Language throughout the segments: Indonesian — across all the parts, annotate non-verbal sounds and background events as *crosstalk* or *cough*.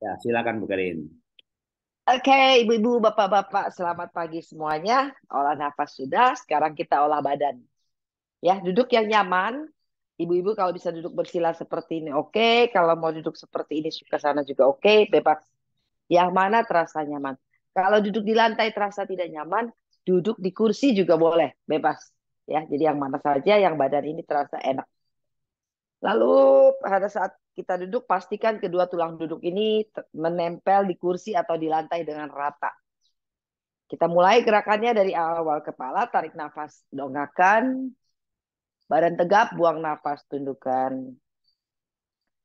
Ya, silakan Bu Karin. Oke, okay, ibu-ibu, bapak-bapak, selamat pagi semuanya. Olah nafas sudah, sekarang kita olah badan. Ya, duduk yang nyaman. Ibu-ibu kalau bisa duduk bersila seperti ini oke, okay. kalau mau duduk seperti ini suka sana juga oke, okay. bebas. Yang mana terasa nyaman. Kalau duduk di lantai terasa tidak nyaman, duduk di kursi juga boleh, bebas. Ya, jadi yang mana saja yang badan ini terasa enak. Lalu pada saat kita duduk pastikan kedua tulang duduk ini menempel di kursi atau di lantai dengan rata. Kita mulai gerakannya dari awal kepala, tarik nafas, dongakan, Badan tegap, buang nafas, tundukkan.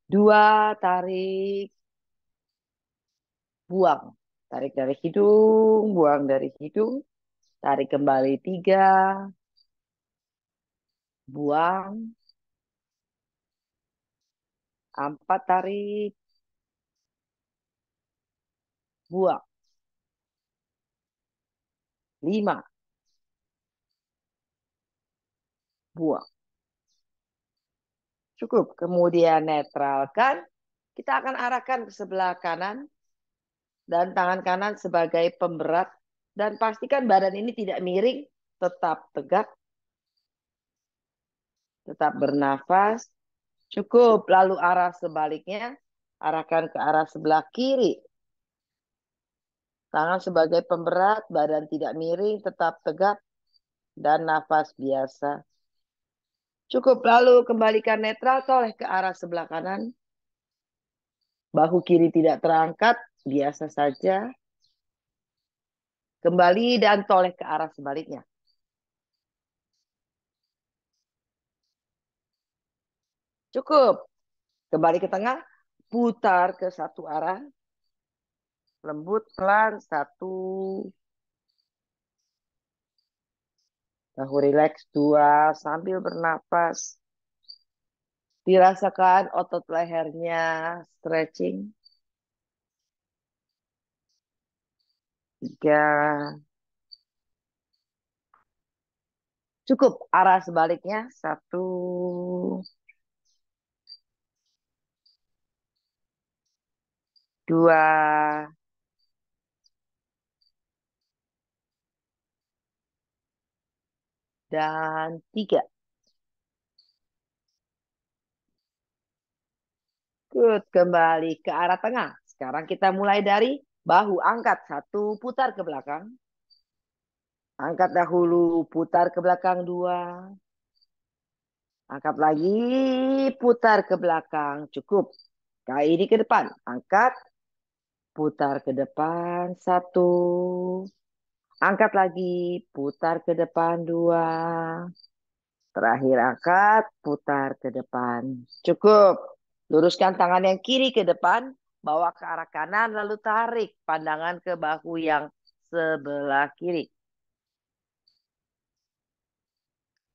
Dua, tarik. Buang. Tarik dari hidung, buang dari hidung. Tarik kembali tiga. Buang empat tarik buang lima buang cukup kemudian netralkan kita akan arahkan ke sebelah kanan dan tangan kanan sebagai pemberat dan pastikan badan ini tidak miring tetap tegak tetap bernafas Cukup. Lalu arah sebaliknya, arahkan ke arah sebelah kiri. Tangan sebagai pemberat, badan tidak miring, tetap tegap, dan nafas biasa. Cukup lalu kembalikan netral toleh ke arah sebelah kanan. Bahu kiri tidak terangkat, biasa saja. Kembali dan toleh ke arah sebaliknya. Cukup. Kembali ke tengah, putar ke satu arah. Lembut, pelan, satu. tahu relax, dua. Sambil bernapas. Dirasakan otot lehernya stretching. Tiga. Cukup arah sebaliknya. Satu. dua dan tiga. Good, kembali ke arah tengah. Sekarang kita mulai dari bahu angkat. Satu, putar ke belakang. Angkat dahulu, putar ke belakang dua. Angkat lagi, putar ke belakang. Cukup. Kali ini ke depan. Angkat, putar ke depan satu, angkat lagi, putar ke depan dua, terakhir angkat, putar ke depan. Cukup. Luruskan tangan yang kiri ke depan, bawa ke arah kanan, lalu tarik pandangan ke bahu yang sebelah kiri.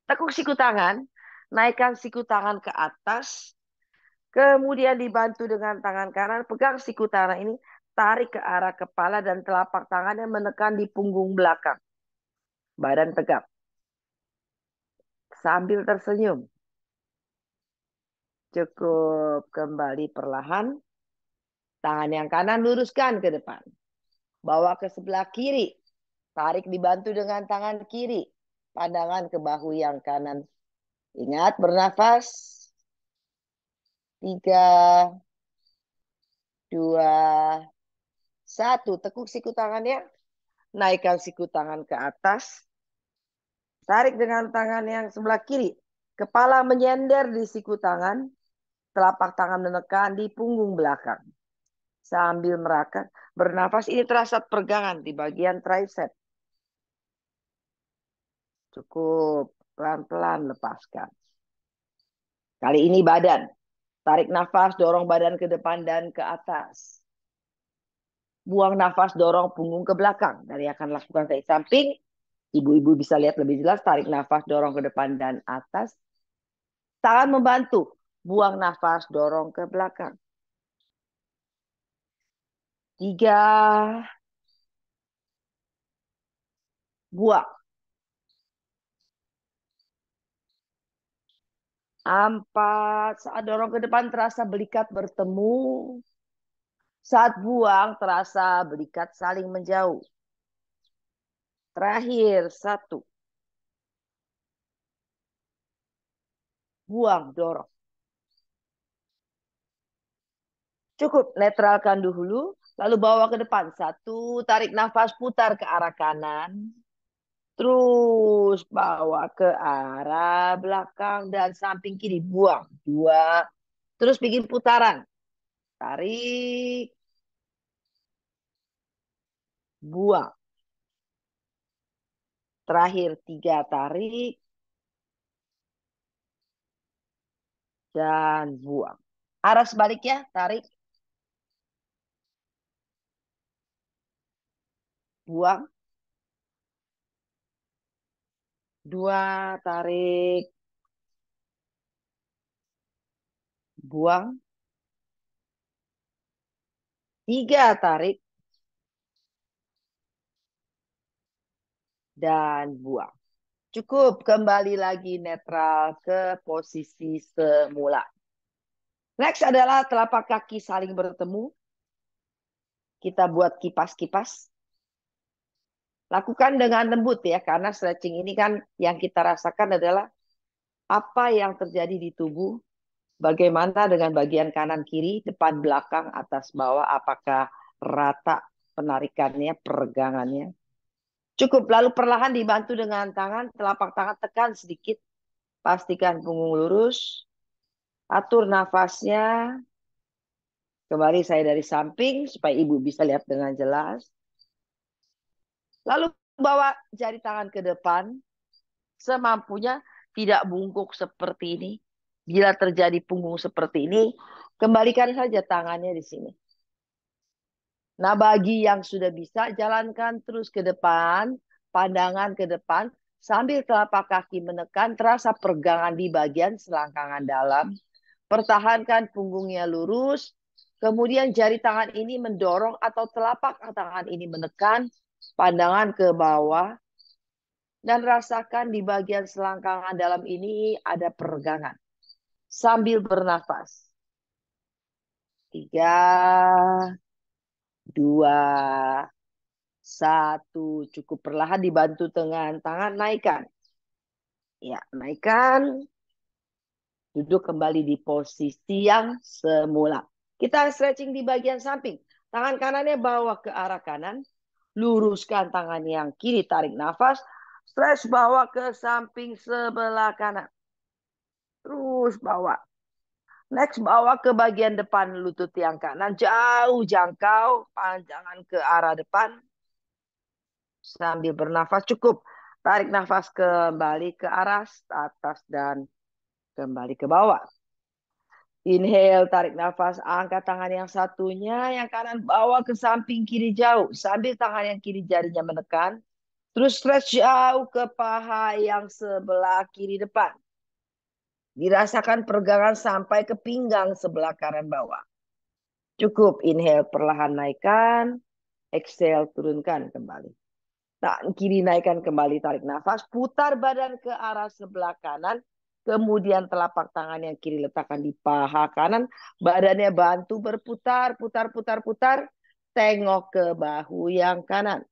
Tekuk siku tangan, naikkan siku tangan ke atas, Kemudian dibantu dengan tangan kanan, pegang siku tangan ini, tarik ke arah kepala dan telapak tangannya menekan di punggung belakang. Badan tegap. Sambil tersenyum. Cukup kembali perlahan. Tangan yang kanan luruskan ke depan. Bawa ke sebelah kiri. Tarik dibantu dengan tangan kiri. Pandangan ke bahu yang kanan. Ingat bernafas. Tiga, dua, satu, tekuk siku tangannya. Naikkan siku tangan ke atas. Tarik dengan tangan yang sebelah kiri. Kepala menyender di siku tangan. Telapak tangan menekan di punggung belakang. Sambil merakat, bernafas ini terasa pergangan di bagian tricep. Cukup pelan-pelan lepaskan. Kali ini badan. Tarik nafas, dorong badan ke depan dan ke atas buang nafas dorong punggung ke belakang. Dari akan lakukan saya samping, ibu-ibu bisa lihat lebih jelas, tarik nafas dorong ke depan dan atas. Tangan membantu, buang nafas dorong ke belakang. Tiga, buang. Empat, saat dorong ke depan terasa belikat bertemu, saat buang terasa berikat saling menjauh. Terakhir satu. Buang dorong. Cukup netralkan dulu, lalu bawa ke depan. Satu, tarik nafas putar ke arah kanan. Terus bawa ke arah belakang dan samping kiri. Buang. Dua. Terus bikin putaran. Tarik. Buang. Terakhir tiga tarik. Dan buang. Arah sebaliknya, tarik. Buang. Dua, tarik. Buang Tiga, tarik. Dan buang. Cukup, kembali lagi netral ke posisi semula. Next adalah telapak kaki saling bertemu. Kita buat kipas-kipas. Lakukan dengan lembut ya, karena stretching ini kan yang kita rasakan adalah apa yang terjadi di tubuh Bagaimana dengan bagian kanan kiri, depan belakang, atas bawah? Apakah rata penarikannya, peregangannya? Cukup lalu perlahan dibantu dengan tangan, telapak tangan tekan sedikit. Pastikan punggung lurus. Atur nafasnya. Kembali saya dari samping supaya ibu bisa lihat dengan jelas. Lalu bawa jari tangan ke depan. Semampunya tidak bungkuk seperti ini bila terjadi punggung seperti ini, kembalikan saja tangannya di sini. Nah, bagi yang sudah bisa, jalankan terus ke depan, pandangan ke depan, sambil telapak kaki menekan, terasa pergangan di bagian selangkangan dalam. Pertahankan punggungnya lurus, kemudian jari tangan ini mendorong atau telapak tangan ini menekan, pandangan ke bawah, dan rasakan di bagian selangkangan dalam ini ada pergangan sambil bernafas. Tiga, dua, satu. Cukup perlahan dibantu dengan tangan naikkan. Ya, naikkan. Duduk kembali di posisi yang semula. Kita stretching di bagian samping. Tangan kanannya bawa ke arah kanan. Luruskan tangan yang kiri, tarik nafas. Stretch bawa ke samping sebelah kanan. Terus bawa. Next bawa ke bagian depan lutut yang kanan. Jauh jangkau. Panjangan ke arah depan. Sambil bernafas cukup. Tarik nafas kembali ke arah atas dan kembali ke bawah. Inhale, tarik nafas, angkat tangan yang satunya, yang kanan bawa ke samping kiri jauh. Sambil tangan yang kiri jarinya menekan. Terus stretch jauh ke paha yang sebelah kiri depan. Dirasakan pergangan sampai ke pinggang sebelah kanan bawah. Cukup inhale perlahan naikkan, exhale turunkan kembali. Tak kiri naikkan kembali, tarik nafas, putar badan ke arah sebelah kanan, kemudian telapak tangan yang kiri letakkan di paha kanan, badannya bantu berputar, putar, putar, putar, tengok ke bahu yang kanan.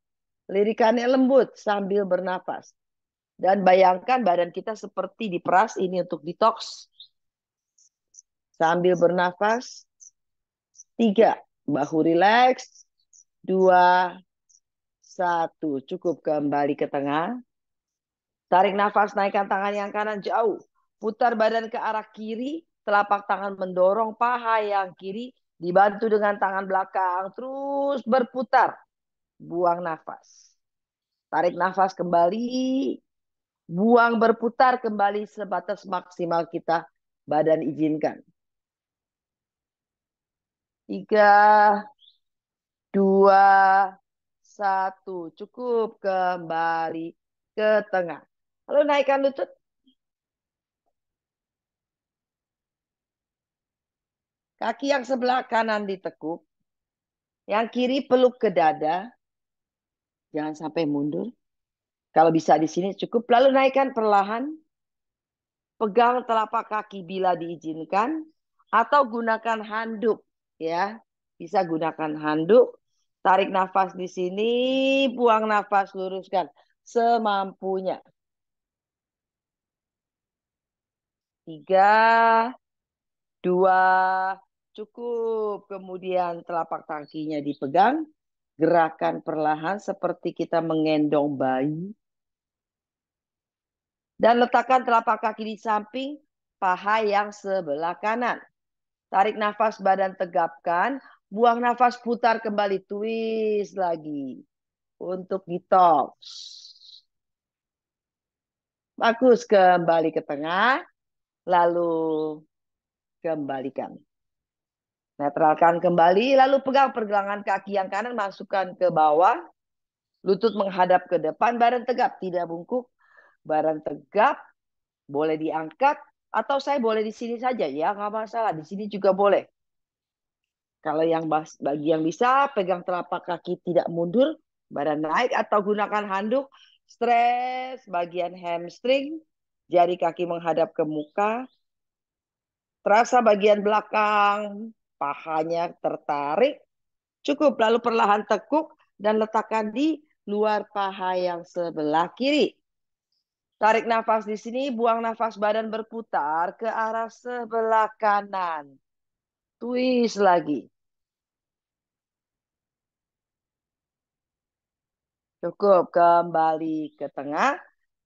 Lirikannya lembut sambil bernafas. Dan bayangkan badan kita seperti diperas ini untuk detox. Sambil bernafas. Tiga, bahu rileks Dua, satu. Cukup kembali ke tengah. Tarik nafas, naikkan tangan yang kanan jauh. Putar badan ke arah kiri. Telapak tangan mendorong paha yang kiri. Dibantu dengan tangan belakang. Terus berputar. Buang nafas. Tarik nafas kembali Buang berputar kembali sebatas maksimal kita badan izinkan. Tiga, dua, satu. Cukup kembali ke tengah. Lalu naikkan lutut. Kaki yang sebelah kanan ditekuk. Yang kiri peluk ke dada. Jangan sampai mundur. Kalau bisa di sini cukup. Lalu naikkan perlahan. Pegang telapak kaki bila diizinkan. Atau gunakan handuk. ya Bisa gunakan handuk. Tarik nafas di sini. Buang nafas luruskan. Semampunya. Tiga. Dua. Cukup. Kemudian telapak kakinya dipegang gerakan perlahan seperti kita mengendong bayi. Dan letakkan telapak kaki di samping paha yang sebelah kanan. Tarik nafas badan tegapkan, buang nafas putar kembali twist lagi untuk detox. Bagus, kembali ke tengah, lalu kembalikan. Netralkan kembali, lalu pegang pergelangan kaki yang kanan, masukkan ke bawah. Lutut menghadap ke depan, badan tegap, tidak bungkuk. Badan tegap, boleh diangkat, atau saya boleh di sini saja. Ya, nggak masalah, di sini juga boleh. Kalau yang bagi yang bisa, pegang telapak kaki tidak mundur, badan naik atau gunakan handuk, stres bagian hamstring, jari kaki menghadap ke muka, terasa bagian belakang, pahanya tertarik. Cukup, lalu perlahan tekuk dan letakkan di luar paha yang sebelah kiri. Tarik nafas di sini, buang nafas badan berputar ke arah sebelah kanan. Twist lagi. Cukup, kembali ke tengah,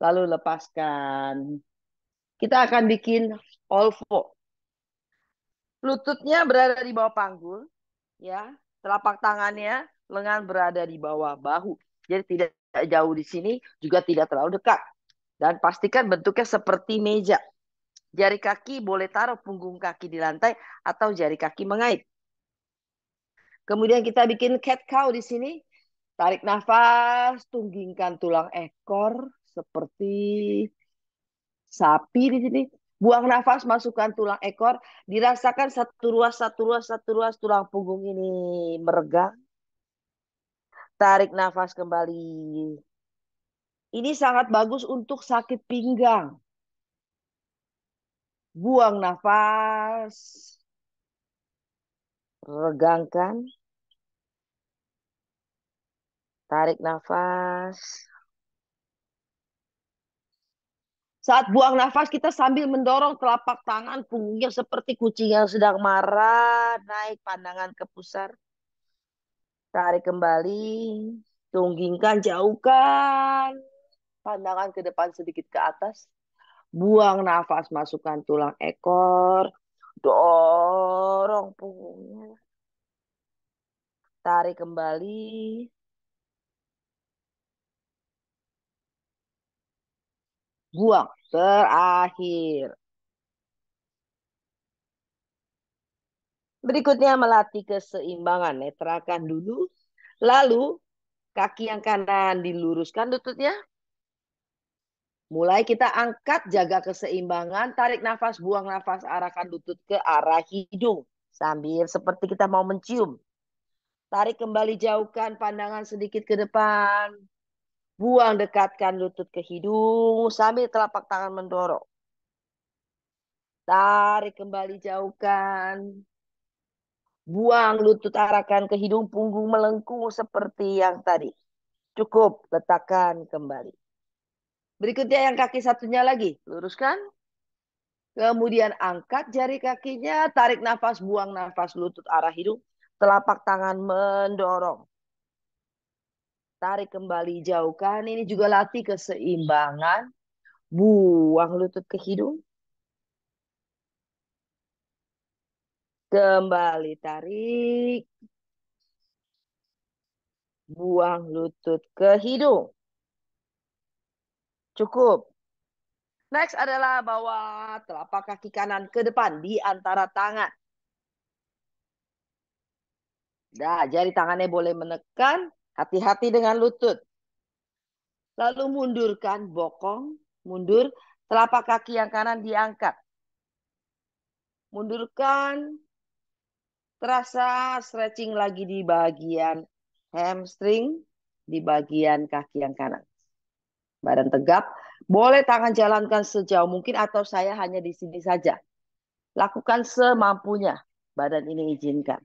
lalu lepaskan. Kita akan bikin all four lututnya berada di bawah panggul, ya, telapak tangannya, lengan berada di bawah bahu. Jadi tidak jauh di sini, juga tidak terlalu dekat. Dan pastikan bentuknya seperti meja. Jari kaki boleh taruh punggung kaki di lantai atau jari kaki mengait. Kemudian kita bikin cat cow di sini. Tarik nafas, tunggingkan tulang ekor seperti sapi di sini. Buang nafas, masukkan tulang ekor. Dirasakan satu ruas, satu ruas, satu ruas tulang punggung ini meregang. Tarik nafas kembali. Ini sangat bagus untuk sakit pinggang. Buang nafas. Regangkan. Tarik nafas. Saat buang nafas kita sambil mendorong telapak tangan punggungnya seperti kucing yang sedang marah, naik pandangan ke pusar. Tarik kembali, tunggingkan, jauhkan pandangan ke depan sedikit ke atas. Buang nafas, masukkan tulang ekor, dorong punggungnya. Tarik kembali, buang terakhir. Berikutnya melatih keseimbangan. Netrakan dulu, lalu kaki yang kanan diluruskan lututnya. Mulai kita angkat, jaga keseimbangan, tarik nafas, buang nafas, arahkan lutut ke arah hidung. Sambil seperti kita mau mencium. Tarik kembali, jauhkan pandangan sedikit ke depan. Buang dekatkan lutut ke hidung sambil telapak tangan mendorong. Tarik kembali jauhkan. Buang lutut arahkan ke hidung, punggung melengkung seperti yang tadi. Cukup, letakkan kembali. Berikutnya yang kaki satunya lagi, luruskan. Kemudian angkat jari kakinya, tarik nafas, buang nafas lutut arah hidung. Telapak tangan mendorong tarik kembali jauhkan. Ini juga latih keseimbangan. Buang lutut ke hidung. Kembali tarik. Buang lutut ke hidung. Cukup. Next adalah bawa telapak kaki kanan ke depan di antara tangan. Nah, jari tangannya boleh menekan, Hati-hati dengan lutut. Lalu mundurkan bokong, mundur, telapak kaki yang kanan diangkat. Mundurkan, terasa stretching lagi di bagian hamstring, di bagian kaki yang kanan. Badan tegap, boleh tangan jalankan sejauh mungkin atau saya hanya di sini saja. Lakukan semampunya, badan ini izinkan.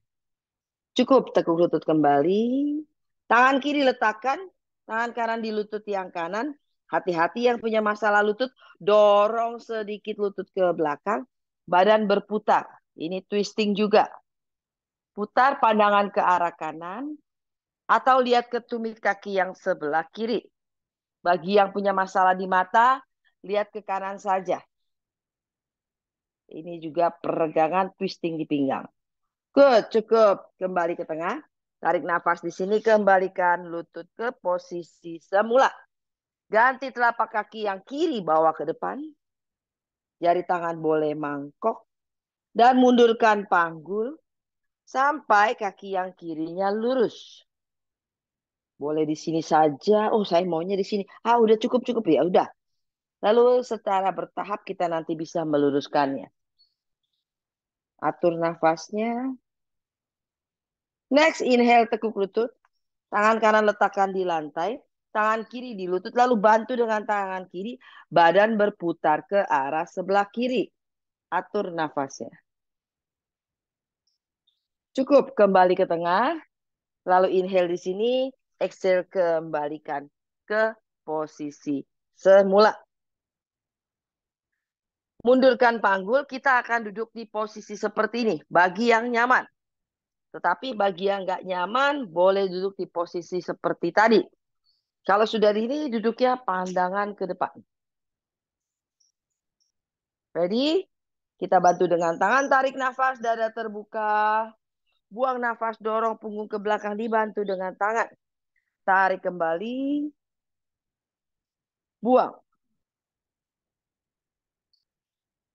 Cukup tekuk lutut kembali, Tangan kiri letakkan, tangan kanan di lutut yang kanan. Hati-hati yang punya masalah lutut, dorong sedikit lutut ke belakang. Badan berputar. Ini twisting juga. Putar pandangan ke arah kanan atau lihat ke tumit kaki yang sebelah kiri. Bagi yang punya masalah di mata, lihat ke kanan saja. Ini juga peregangan twisting di pinggang. Good, cukup. Kembali ke tengah. Tarik nafas di sini, kembalikan lutut ke posisi semula. Ganti telapak kaki yang kiri bawa ke depan. Jari tangan boleh mangkok. Dan mundurkan panggul sampai kaki yang kirinya lurus. Boleh di sini saja. Oh, saya maunya di sini. Ah, udah cukup cukup ya, udah. Lalu secara bertahap kita nanti bisa meluruskannya. Atur nafasnya, Next, inhale tekuk lutut. Tangan kanan letakkan di lantai. Tangan kiri di lutut. Lalu bantu dengan tangan kiri. Badan berputar ke arah sebelah kiri. Atur nafasnya. Cukup. Kembali ke tengah. Lalu inhale di sini. Exhale kembalikan ke posisi semula. Mundurkan panggul. Kita akan duduk di posisi seperti ini. Bagi yang nyaman. Tetapi bagi yang nggak nyaman, boleh duduk di posisi seperti tadi. Kalau sudah ini, duduknya pandangan ke depan. Ready? Kita bantu dengan tangan tarik nafas, dada terbuka. Buang nafas, dorong punggung ke belakang, dibantu dengan tangan. Tarik kembali. Buang.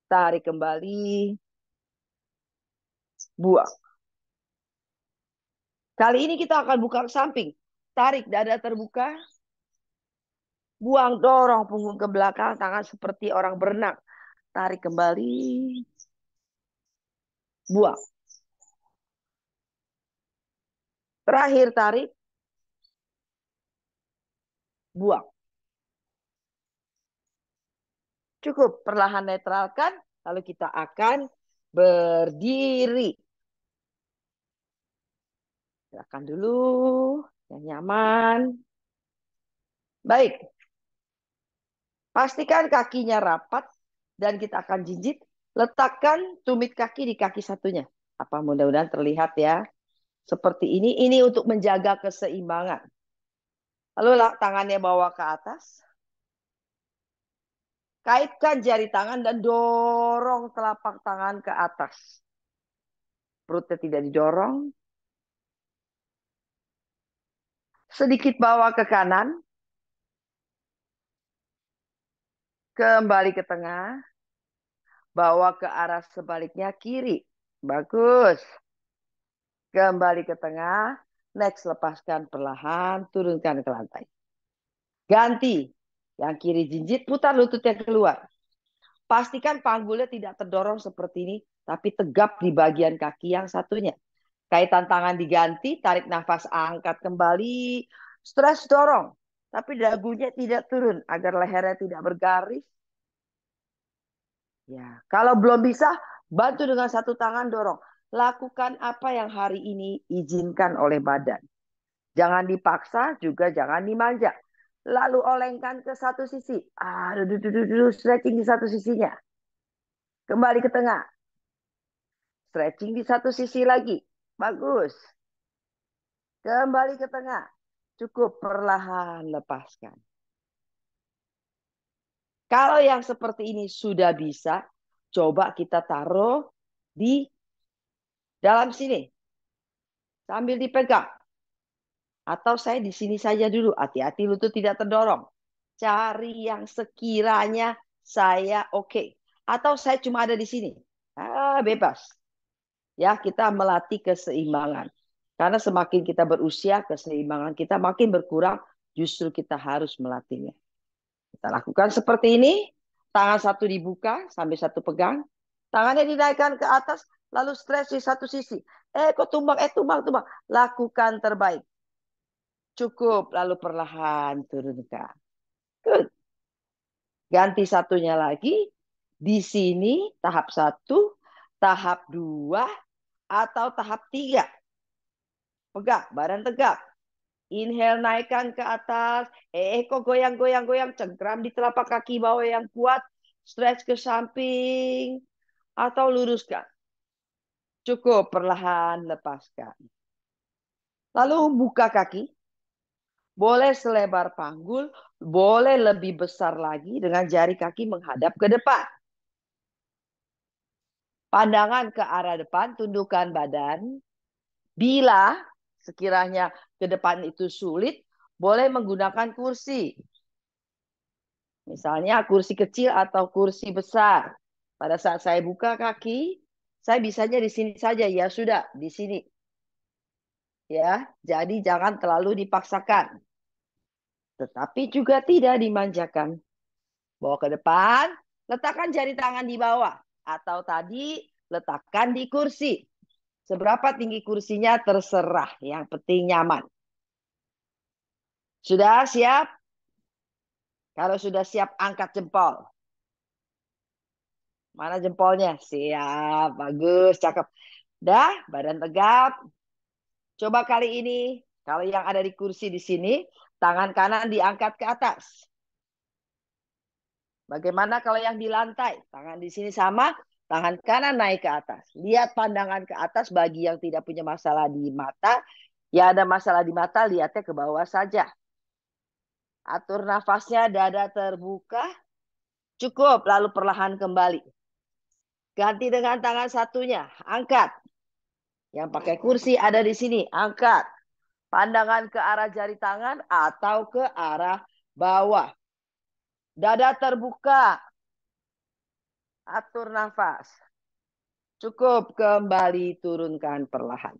Tarik kembali. Buang. Kali ini kita akan buka ke samping. Tarik dada terbuka. Buang dorong punggung ke belakang. Tangan seperti orang berenang. Tarik kembali. Buang. Terakhir tarik. Buang. Cukup perlahan netralkan. Lalu kita akan berdiri. Silakan dulu yang nyaman. Baik. Pastikan kakinya rapat dan kita akan jinjit. Letakkan tumit kaki di kaki satunya. Apa mudah-mudahan terlihat ya. Seperti ini. Ini untuk menjaga keseimbangan. Lalu lah tangannya bawa ke atas. Kaitkan jari tangan dan dorong telapak tangan ke atas. Perutnya tidak didorong, sedikit bawa ke kanan, kembali ke tengah, bawa ke arah sebaliknya kiri. Bagus. Kembali ke tengah, next lepaskan perlahan, turunkan ke lantai. Ganti. Yang kiri jinjit, putar lutut yang keluar. Pastikan panggulnya tidak terdorong seperti ini, tapi tegap di bagian kaki yang satunya. Kaitan tangan diganti, tarik nafas angkat kembali, stres dorong. Tapi dagunya tidak turun agar lehernya tidak bergaris. Ya, kalau belum bisa, bantu dengan satu tangan dorong. Lakukan apa yang hari ini izinkan oleh badan. Jangan dipaksa, juga jangan dimanja. Lalu olengkan ke satu sisi. Ah, duh, duh, duh, duh, stretching di satu sisinya. Kembali ke tengah. Stretching di satu sisi lagi. Bagus. Kembali ke tengah. Cukup perlahan lepaskan. Kalau yang seperti ini sudah bisa, coba kita taruh di dalam sini. Sambil dipegang. Atau saya di sini saja dulu. Hati-hati lutut tidak terdorong. Cari yang sekiranya saya oke. Okay. Atau saya cuma ada di sini. Ah, bebas ya kita melatih keseimbangan. Karena semakin kita berusia, keseimbangan kita makin berkurang, justru kita harus melatihnya. Kita lakukan seperti ini, tangan satu dibuka sambil satu pegang, tangannya dinaikkan ke atas, lalu stres di satu sisi. Eh kok tumbang, eh tumbang, tumbang. Lakukan terbaik. Cukup, lalu perlahan turunkan. Good. Ganti satunya lagi. Di sini tahap satu, tahap dua, atau tahap tiga. pegang badan tegak. Inhale naikkan ke atas, eh kok goyang-goyang-goyang, cengkram di telapak kaki bawah yang kuat, stretch ke samping, atau luruskan. Cukup perlahan lepaskan. Lalu buka kaki, boleh selebar panggul, boleh lebih besar lagi dengan jari kaki menghadap ke depan. Pandangan ke arah depan, tundukkan badan. Bila sekiranya ke depan itu sulit, boleh menggunakan kursi. Misalnya kursi kecil atau kursi besar. Pada saat saya buka kaki, saya bisanya di sini saja. Ya sudah, di sini. Ya, jadi jangan terlalu dipaksakan. Tetapi juga tidak dimanjakan. Bawa ke depan, letakkan jari tangan di bawah atau tadi letakkan di kursi. Seberapa tinggi kursinya terserah, yang penting nyaman. Sudah siap? Kalau sudah siap angkat jempol. Mana jempolnya? Siap, bagus, cakep. Dah, badan tegap. Coba kali ini, kalau yang ada di kursi di sini, tangan kanan diangkat ke atas. Bagaimana kalau yang di lantai? Tangan di sini sama, tangan kanan naik ke atas. Lihat pandangan ke atas bagi yang tidak punya masalah di mata. Ya ada masalah di mata, lihatnya ke bawah saja. Atur nafasnya, dada terbuka. Cukup, lalu perlahan kembali. Ganti dengan tangan satunya, angkat. Yang pakai kursi ada di sini, angkat. Pandangan ke arah jari tangan atau ke arah bawah. Dada terbuka. Atur nafas. Cukup kembali turunkan perlahan.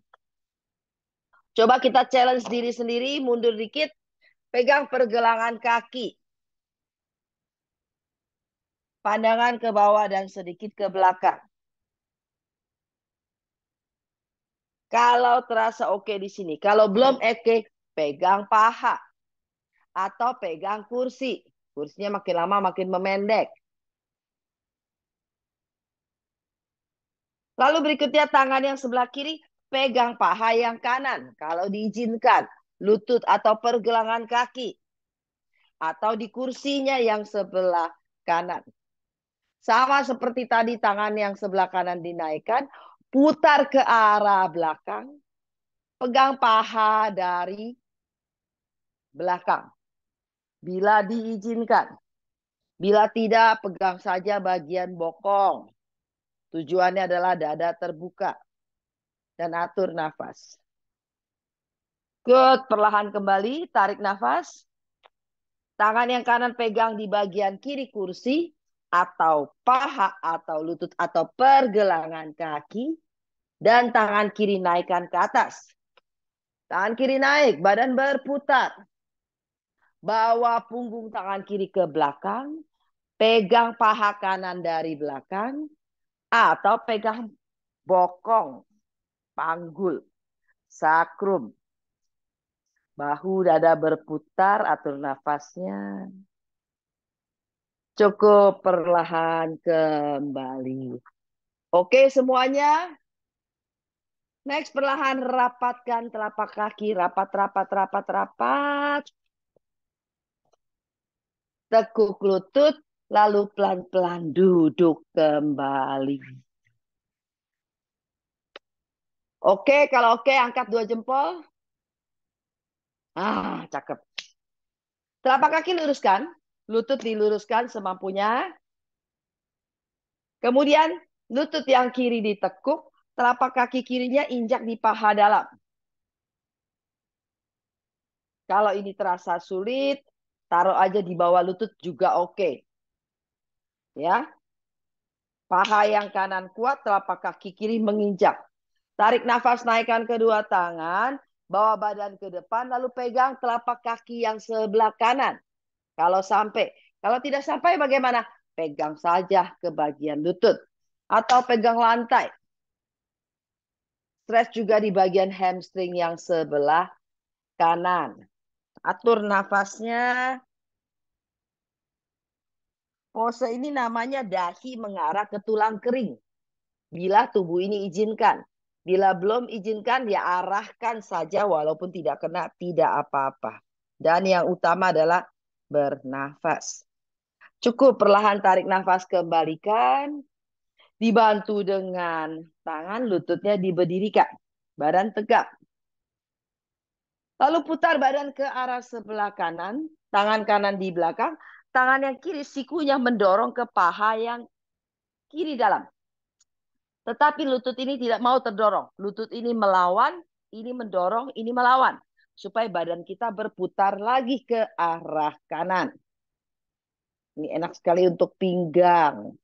Coba kita challenge diri sendiri, mundur dikit. Pegang pergelangan kaki. Pandangan ke bawah dan sedikit ke belakang. Kalau terasa oke di sini, kalau belum oke, pegang paha atau pegang kursi. Kursinya makin lama makin memendek. Lalu berikutnya tangan yang sebelah kiri pegang paha yang kanan kalau diizinkan, lutut atau pergelangan kaki atau di kursinya yang sebelah kanan. Sama seperti tadi tangan yang sebelah kanan dinaikkan, putar ke arah belakang, pegang paha dari belakang bila diizinkan. Bila tidak, pegang saja bagian bokong. Tujuannya adalah dada terbuka dan atur nafas. Good, perlahan kembali, tarik nafas. Tangan yang kanan pegang di bagian kiri kursi atau paha atau lutut atau pergelangan kaki dan tangan kiri naikkan ke atas. Tangan kiri naik, badan berputar bawa punggung tangan kiri ke belakang, pegang paha kanan dari belakang, atau pegang bokong, panggul, sakrum. Bahu dada berputar, atur nafasnya. Cukup perlahan kembali. Oke semuanya. Next perlahan rapatkan telapak kaki, rapat, rapat, rapat, rapat. Teguk lutut, lalu pelan-pelan duduk kembali. Oke, kalau oke angkat dua jempol. Ah, cakep. Telapak kaki luruskan, lutut diluruskan semampunya. Kemudian lutut yang kiri ditekuk, telapak kaki kirinya injak di paha dalam. Kalau ini terasa sulit, Taruh aja di bawah lutut juga oke. Okay. Ya. Paha yang kanan kuat, telapak kaki kiri menginjak. Tarik nafas naikkan kedua tangan, bawa badan ke depan lalu pegang telapak kaki yang sebelah kanan. Kalau sampai, kalau tidak sampai bagaimana? Pegang saja ke bagian lutut atau pegang lantai. Stress juga di bagian hamstring yang sebelah kanan atur nafasnya. Pose ini namanya dahi mengarah ke tulang kering. Bila tubuh ini izinkan. Bila belum izinkan, ya arahkan saja walaupun tidak kena, tidak apa-apa. Dan yang utama adalah bernafas. Cukup perlahan tarik nafas kembalikan. Dibantu dengan tangan lututnya diberdirikan. Badan tegak, Lalu putar badan ke arah sebelah kanan, tangan kanan di belakang, tangan yang kiri sikunya mendorong ke paha yang kiri dalam. Tetapi lutut ini tidak mau terdorong. Lutut ini melawan, ini mendorong, ini melawan. Supaya badan kita berputar lagi ke arah kanan. Ini enak sekali untuk pinggang.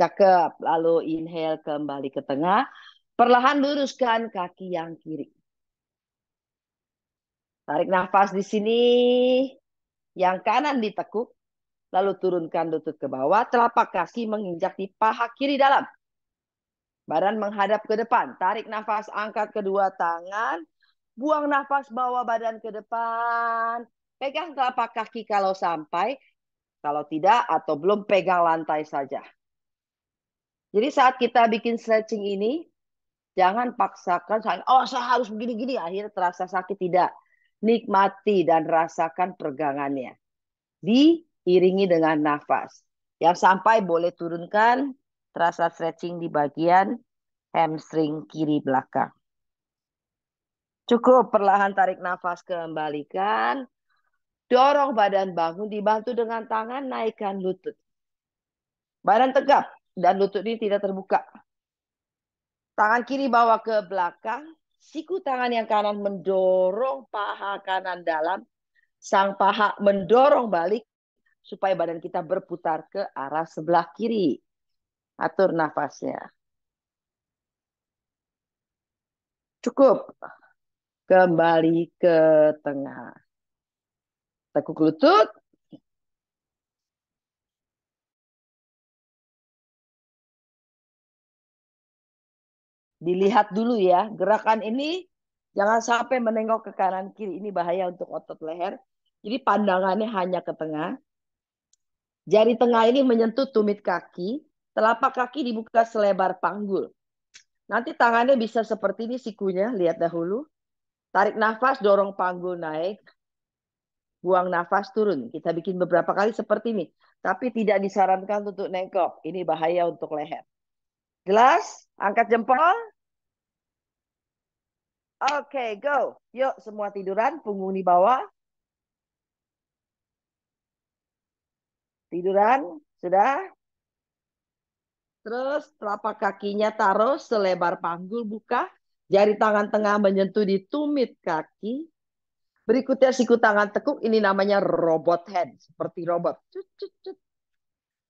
Cakep. Lalu inhale kembali ke tengah. Perlahan luruskan kaki yang kiri. Tarik nafas di sini. Yang kanan ditekuk. Lalu turunkan lutut ke bawah. Telapak kaki menginjak di paha kiri dalam. Badan menghadap ke depan. Tarik nafas, angkat kedua tangan. Buang nafas, bawa badan ke depan. Pegang telapak kaki kalau sampai. Kalau tidak atau belum pegang lantai saja. Jadi saat kita bikin stretching ini, jangan paksakan. Oh saya harus begini-gini, akhirnya terasa sakit. Tidak nikmati dan rasakan pergangannya. Diiringi dengan nafas. Yang sampai boleh turunkan terasa stretching di bagian hamstring kiri belakang. Cukup perlahan tarik nafas kembalikan. Dorong badan bangun dibantu dengan tangan naikkan lutut. Badan tegap dan lutut ini tidak terbuka. Tangan kiri bawa ke belakang, siku tangan yang kanan mendorong paha kanan dalam, sang paha mendorong balik supaya badan kita berputar ke arah sebelah kiri. Atur nafasnya. Cukup. Kembali ke tengah. Tekuk lutut, dilihat dulu ya gerakan ini jangan sampai menengok ke kanan kiri ini bahaya untuk otot leher jadi pandangannya hanya ke tengah jari tengah ini menyentuh tumit kaki telapak kaki dibuka selebar panggul nanti tangannya bisa seperti ini sikunya lihat dahulu tarik nafas dorong panggul naik buang nafas turun kita bikin beberapa kali seperti ini tapi tidak disarankan untuk nengkok ini bahaya untuk leher jelas angkat jempol Oke, okay, go. Yuk semua tiduran, punggung di bawah. Tiduran, sudah? Terus telapak kakinya taruh selebar panggul buka. Jari tangan tengah menyentuh di tumit kaki. Berikutnya siku tangan tekuk, ini namanya robot hand. Seperti robot. Cut, cut, cut.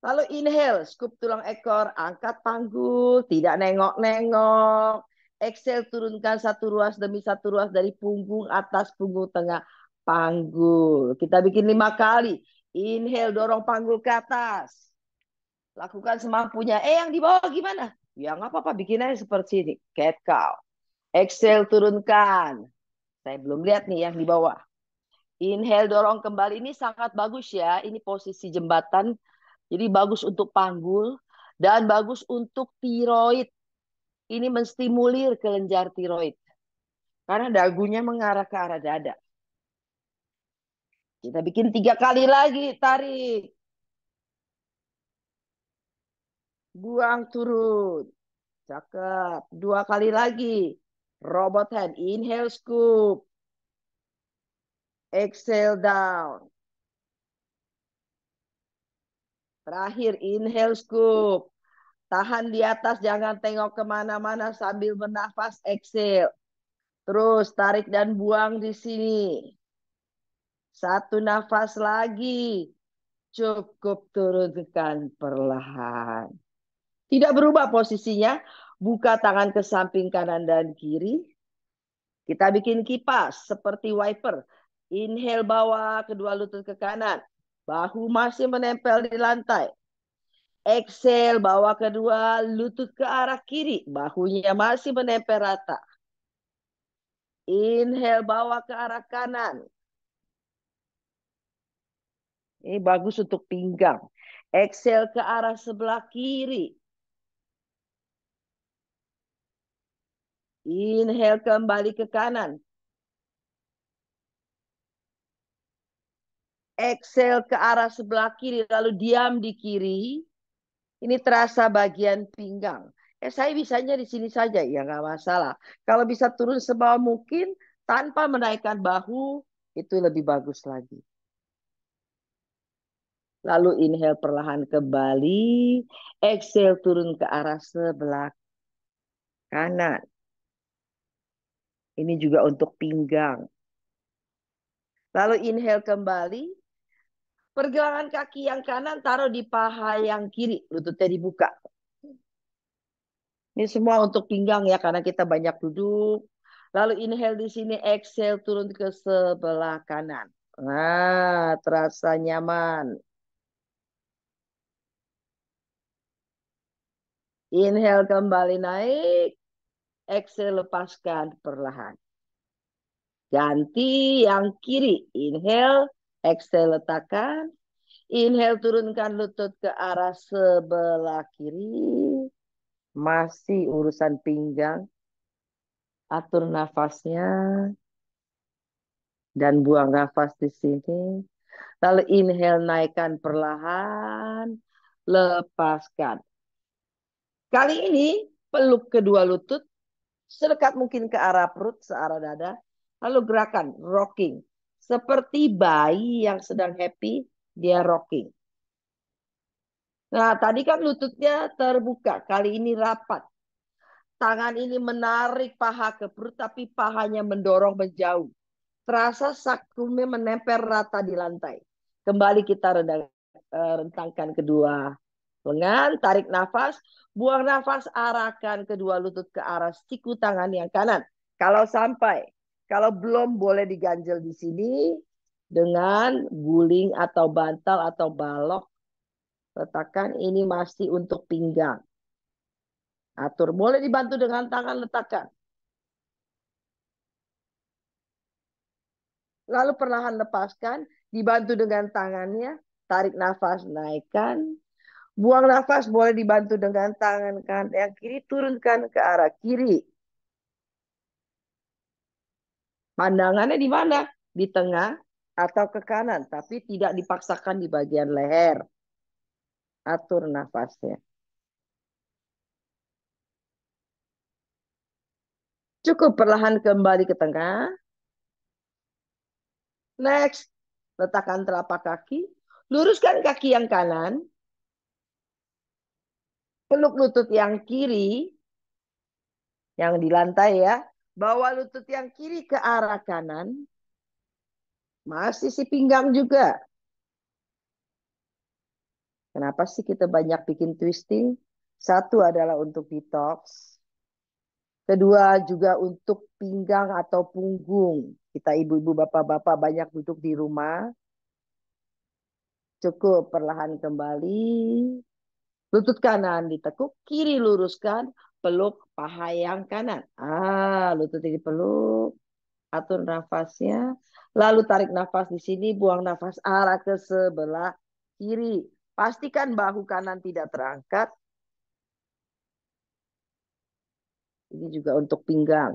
Lalu inhale, scoop tulang ekor, angkat panggul, tidak nengok-nengok Excel turunkan satu ruas demi satu ruas dari punggung atas punggung tengah. Panggul. Kita bikin lima kali. Inhale dorong panggul ke atas. Lakukan semampunya. Eh yang di bawah gimana? Ya nggak apa-apa bikin aja seperti ini. Cat cow. Exhale turunkan. Saya belum lihat nih yang di bawah. Inhale dorong kembali ini sangat bagus ya. Ini posisi jembatan. Jadi bagus untuk panggul dan bagus untuk tiroid ini menstimulir kelenjar tiroid karena dagunya mengarah ke arah dada. Kita bikin tiga kali lagi, tarik. Buang turun. Cakep. Dua kali lagi. Robot hand. Inhale, scoop. Exhale, down. Terakhir, inhale, scoop. Tahan di atas, jangan tengok kemana-mana sambil bernafas, exhale. Terus tarik dan buang di sini. Satu nafas lagi. Cukup turunkan perlahan. Tidak berubah posisinya. Buka tangan ke samping kanan dan kiri. Kita bikin kipas seperti wiper. Inhale bawa kedua lutut ke kanan. Bahu masih menempel di lantai. Exhale, bawa kedua, lutut ke arah kiri, bahunya masih menempel rata. Inhale, bawa ke arah kanan. Ini bagus untuk pinggang. Exhale ke arah sebelah kiri. Inhale kembali ke kanan. Exhale ke arah sebelah kiri, lalu diam di kiri. Ini terasa bagian pinggang. Eh, saya bisanya di sini saja, ya nggak masalah. Kalau bisa turun sebawah mungkin tanpa menaikkan bahu, itu lebih bagus lagi. Lalu inhale perlahan kembali, exhale turun ke arah sebelah kanan. Ini juga untuk pinggang. Lalu inhale kembali, Pergelangan kaki yang kanan taruh di paha yang kiri, lututnya dibuka. Ini semua untuk pinggang ya karena kita banyak duduk. Lalu inhale di sini, exhale turun ke sebelah kanan. Nah, terasa nyaman. Inhale kembali naik, exhale lepaskan perlahan. Ganti yang kiri, inhale, Exhale, letakkan. Inhale, turunkan lutut ke arah sebelah kiri. Masih urusan pinggang. Atur nafasnya. Dan buang nafas di sini. Lalu inhale, naikkan perlahan. Lepaskan. Kali ini peluk kedua lutut sedekat mungkin ke arah perut, searah dada. Lalu gerakan rocking seperti bayi yang sedang happy, dia rocking. Nah, tadi kan lututnya terbuka, kali ini rapat. Tangan ini menarik paha ke perut, tapi pahanya mendorong menjauh. Terasa sakrumnya menempel rata di lantai. Kembali kita rendang, eh, rentangkan kedua lengan, tarik nafas, buang nafas, arahkan kedua lutut ke arah siku tangan yang kanan. Kalau sampai kalau belum boleh diganjel di sini dengan guling atau bantal atau balok. Letakkan ini masih untuk pinggang. Atur boleh dibantu dengan tangan letakkan. Lalu perlahan lepaskan, dibantu dengan tangannya, tarik nafas, naikkan, buang nafas boleh dibantu dengan tangan kanan yang kiri, turunkan ke arah kiri. Pandangannya di mana? Di tengah atau ke kanan, tapi tidak dipaksakan di bagian leher. Atur nafasnya. Cukup perlahan kembali ke tengah. Next, letakkan telapak kaki. Luruskan kaki yang kanan. Peluk lutut yang kiri. Yang di lantai ya. Bawa lutut yang kiri ke arah kanan. Masih si pinggang juga. Kenapa sih kita banyak bikin twisting? Satu adalah untuk detox. Kedua juga untuk pinggang atau punggung. Kita ibu-ibu bapak-bapak banyak duduk di rumah. Cukup perlahan kembali. Lutut kanan ditekuk, kiri luruskan, peluk paha yang kanan. Ah, lutut ini peluk Atur nafasnya. Lalu tarik nafas di sini, buang nafas arah ke sebelah kiri. Pastikan bahu kanan tidak terangkat. Ini juga untuk pinggang.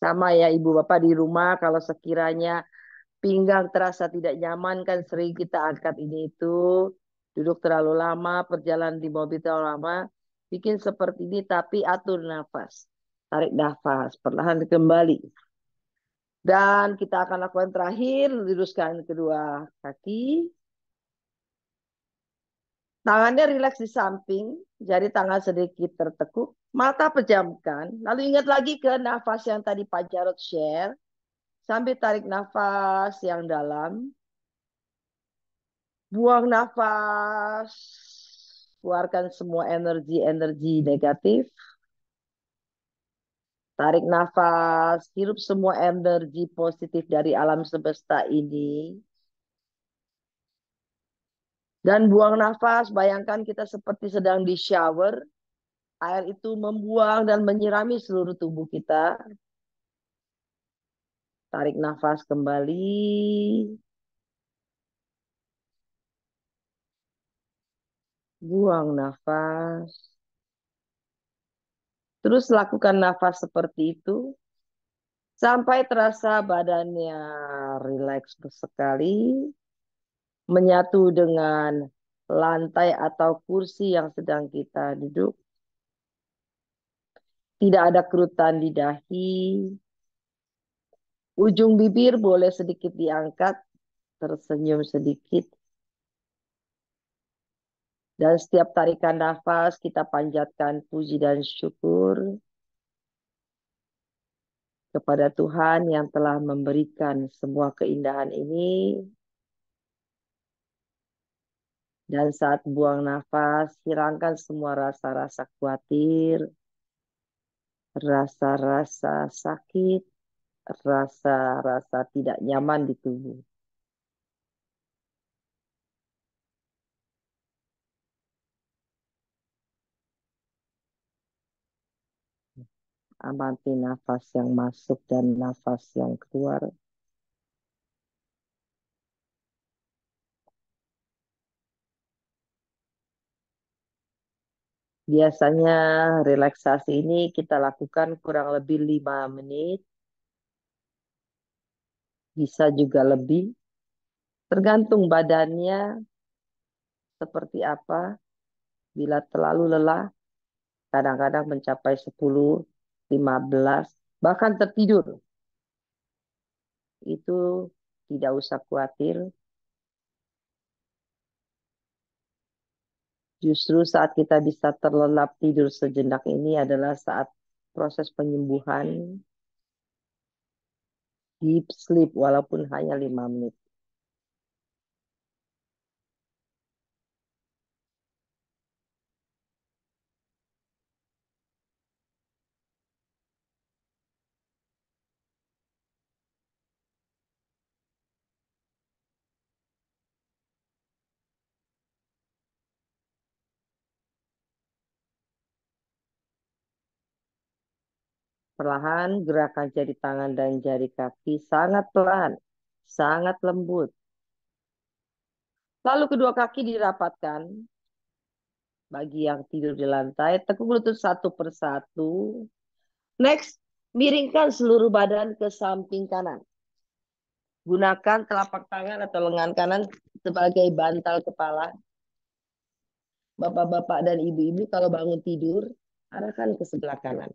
Sama ya ibu bapak di rumah kalau sekiranya pinggang terasa tidak nyaman kan sering kita angkat ini itu. Duduk terlalu lama, perjalanan di mobil terlalu lama Bikin seperti ini tapi atur nafas. Tarik nafas, perlahan kembali. Dan kita akan lakukan terakhir, luruskan kedua kaki. Tangannya rileks di samping, jadi tangan sedikit tertekuk. Mata pejamkan, lalu ingat lagi ke nafas yang tadi Pak Jarot share. Sambil tarik nafas yang dalam. Buang nafas Keluarkan semua energi-energi negatif. Tarik nafas, hirup semua energi positif dari alam semesta ini. Dan buang nafas, bayangkan kita seperti sedang di shower. Air itu membuang dan menyirami seluruh tubuh kita. Tarik nafas kembali. buang nafas. Terus lakukan nafas seperti itu sampai terasa badannya rileks sekali, menyatu dengan lantai atau kursi yang sedang kita duduk. Tidak ada kerutan di dahi. Ujung bibir boleh sedikit diangkat, tersenyum sedikit. Dan setiap tarikan nafas kita panjatkan puji dan syukur kepada Tuhan yang telah memberikan semua keindahan ini. Dan saat buang nafas, hilangkan semua rasa-rasa khawatir, rasa-rasa sakit, rasa-rasa tidak nyaman di tubuh. amati nafas yang masuk dan nafas yang keluar. Biasanya relaksasi ini kita lakukan kurang lebih lima menit. Bisa juga lebih. Tergantung badannya seperti apa. Bila terlalu lelah, kadang-kadang mencapai 10 15, bahkan tertidur. Itu tidak usah khawatir. Justru saat kita bisa terlelap tidur sejenak ini adalah saat proses penyembuhan deep sleep walaupun hanya lima menit. perlahan, gerakan jari tangan dan jari kaki sangat pelan, sangat lembut. Lalu kedua kaki dirapatkan. Bagi yang tidur di lantai, tekuk lutut satu persatu. Next, miringkan seluruh badan ke samping kanan. Gunakan telapak tangan atau lengan kanan sebagai bantal kepala. Bapak-bapak dan ibu-ibu kalau bangun tidur, arahkan ke sebelah kanan.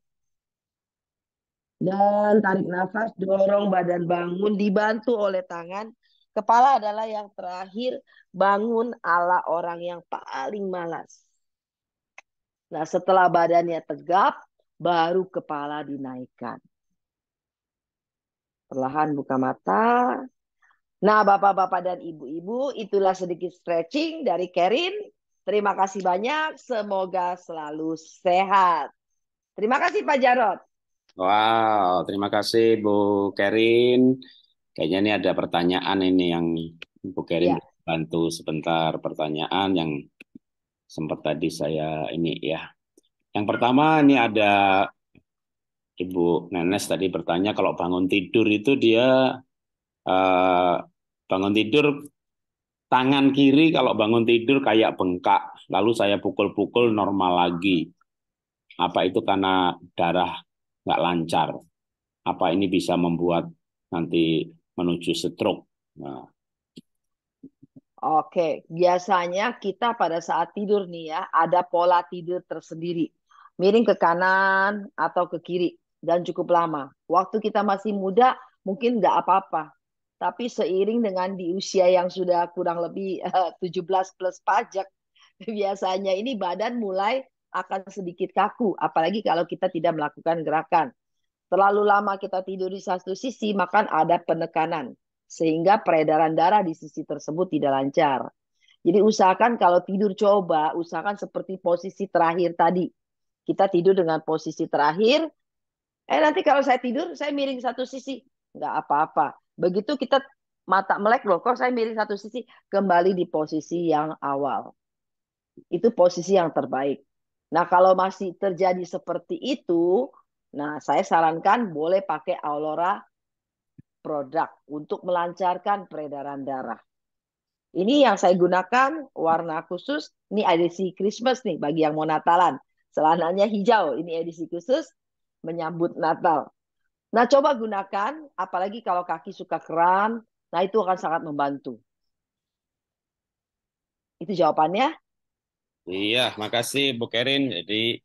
Dan tarik nafas, dorong badan bangun, dibantu oleh tangan. Kepala adalah yang terakhir, bangun ala orang yang paling malas. Nah setelah badannya tegap, baru kepala dinaikkan. Perlahan buka mata. Nah bapak-bapak dan ibu-ibu, itulah sedikit stretching dari Kerin. Terima kasih banyak, semoga selalu sehat. Terima kasih Pak Jarot. Wow, terima kasih Bu Kerin. Kayaknya ini ada pertanyaan ini yang Bu Kerin ya. bantu sebentar pertanyaan yang sempat tadi saya ini ya. Yang pertama ini ada Ibu Nenes tadi bertanya kalau bangun tidur itu dia uh, bangun tidur tangan kiri kalau bangun tidur kayak bengkak, lalu saya pukul-pukul normal lagi. Apa itu karena darah nggak lancar. Apa ini bisa membuat nanti menuju stroke? Nah. Oke, biasanya kita pada saat tidur nih ya, ada pola tidur tersendiri. Miring ke kanan atau ke kiri dan cukup lama. Waktu kita masih muda mungkin nggak apa-apa. Tapi seiring dengan di usia yang sudah kurang lebih 17 eh, plus pajak, *laughs* biasanya ini badan mulai akan sedikit kaku, apalagi kalau kita tidak melakukan gerakan. Terlalu lama kita tidur di satu sisi, maka ada penekanan, sehingga peredaran darah di sisi tersebut tidak lancar. Jadi usahakan kalau tidur coba, usahakan seperti posisi terakhir tadi. Kita tidur dengan posisi terakhir, eh nanti kalau saya tidur, saya miring satu sisi. Nggak apa-apa. Begitu kita mata melek loh, kok saya miring satu sisi, kembali di posisi yang awal. Itu posisi yang terbaik. Nah, kalau masih terjadi seperti itu, nah saya sarankan boleh pakai Aurora produk untuk melancarkan peredaran darah. Ini yang saya gunakan warna khusus, ini edisi Christmas nih bagi yang mau Natalan. Selananya hijau, ini edisi khusus menyambut Natal. Nah, coba gunakan, apalagi kalau kaki suka kram, nah itu akan sangat membantu. Itu jawabannya. Iya, makasih Bu Kerin. Jadi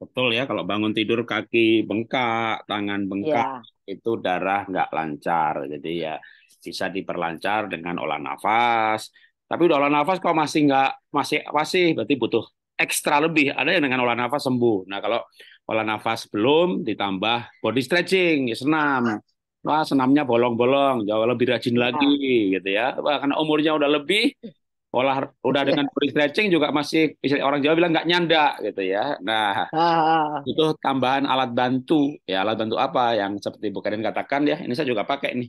betul ya kalau bangun tidur kaki bengkak, tangan bengkak, ya. itu darah nggak lancar. Jadi ya bisa diperlancar dengan olah nafas. Tapi udah olah nafas kok masih nggak masih masih berarti butuh ekstra lebih. Ada yang dengan olah nafas sembuh. Nah kalau olah nafas belum ditambah body stretching, ya senam. Wah senamnya bolong-bolong, jauh lebih rajin iya. lagi gitu ya. karena umurnya udah lebih, olah udah iya. dengan body stretching juga masih misalnya orang Jawa bilang nggak nyanda gitu ya. Nah ah, ah, ah. itu tambahan alat bantu ya alat bantu apa yang seperti Bu katakan ya ini saya juga pakai nih.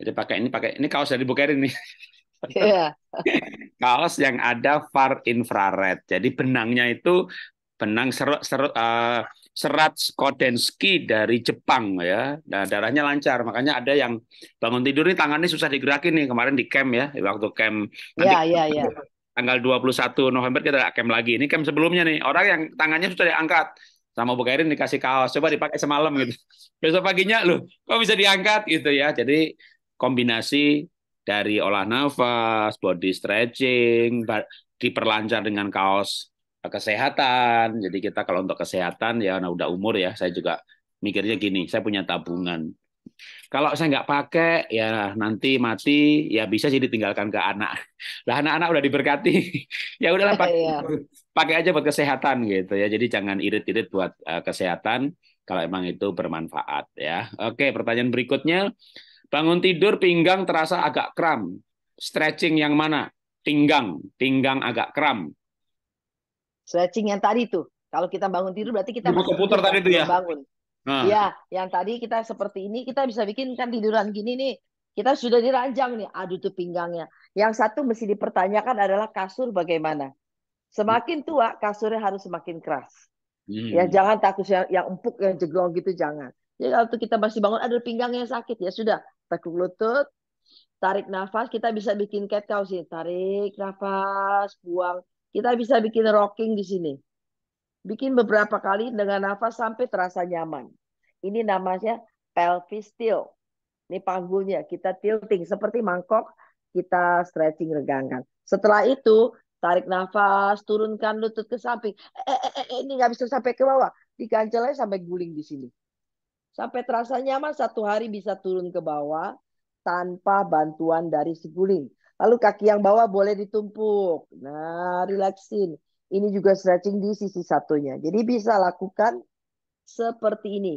Jadi pakai ini pakai ini kaos dari Bu Karin nih. Yeah. *laughs* kaos yang ada far infrared. Jadi benangnya itu benang serut serut uh, serat Skodensky dari Jepang ya. Nah, darahnya lancar, makanya ada yang bangun tidur nih tangannya susah digerakin nih kemarin di camp ya, waktu camp. Iya, iya, iya. Tanggal 21 November kita ada camp lagi. Ini camp sebelumnya nih, orang yang tangannya sudah diangkat sama Bu Kairin dikasih kaos, coba dipakai semalam gitu. Besok paginya loh, kok bisa diangkat gitu ya. Jadi kombinasi dari olah nafas, body stretching, diperlancar dengan kaos kesehatan. Jadi kita kalau untuk kesehatan ya nah udah umur ya, saya juga mikirnya gini, saya punya tabungan. Kalau saya nggak pakai, ya nanti mati, ya bisa sih ditinggalkan ke anak. Lah anak-anak udah diberkati, *laughs* ya udahlah pakai, *laughs* iya. pakai aja buat kesehatan gitu ya. Jadi jangan irit-irit buat uh, kesehatan kalau emang itu bermanfaat ya. Oke, pertanyaan berikutnya. Bangun tidur pinggang terasa agak kram. Stretching yang mana? Pinggang, pinggang agak kram Stretching yang tadi tuh. Kalau kita bangun tidur berarti kita bangun. komputer tadi itu ya. Bangun. Nah. Ya, yang tadi kita seperti ini kita bisa bikin kan tiduran gini nih. Kita sudah diranjang nih, aduh tuh pinggangnya. Yang satu mesti dipertanyakan adalah kasur bagaimana. Semakin tua kasurnya harus semakin keras. Hmm. Ya jangan takut yang, yang empuk yang jeglong gitu jangan. Jadi ya, waktu kita masih bangun ada pinggang yang sakit ya sudah tekuk lutut, tarik nafas kita bisa bikin cat cow sih. Tarik nafas, buang kita bisa bikin rocking di sini. Bikin beberapa kali dengan nafas sampai terasa nyaman. Ini namanya pelvis tilt. Ini panggulnya, kita tilting. Seperti mangkok, kita stretching regangkan. Setelah itu, tarik nafas, turunkan lutut ke samping. Eh, eh, eh, eh ini nggak bisa sampai ke bawah. Digancelnya sampai guling di sini. Sampai terasa nyaman, satu hari bisa turun ke bawah tanpa bantuan dari seguling Lalu kaki yang bawah boleh ditumpuk. Nah, relaxin. Ini juga stretching di sisi satunya. Jadi bisa lakukan seperti ini.